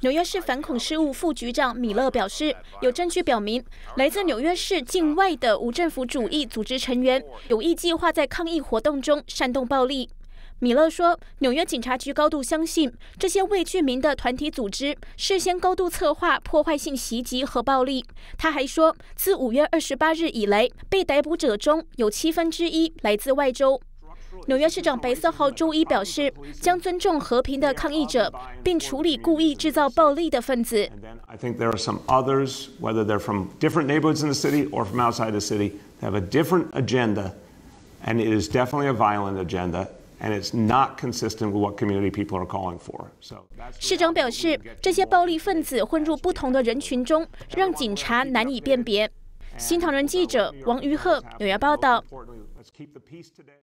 纽约市反恐事务副局长米勒表示，有证据表明，来自纽约市境外的无政府主义组织成员有意计划在抗议活动中煽动暴力。米勒说，纽约警察局高度相信这些未具名的团体组织事先高度策划破坏性袭击和暴力。他还说，自五月二十八日以来，被逮捕者中有七分之一来自外州。纽约市长白色号周一表示，将尊重和平的抗议者，并处理故意制造暴力的分子。市长表示，这些暴力分子混入不同的人群中，让警察难以辨别。新唐人记者王瑜鹤纽约报道。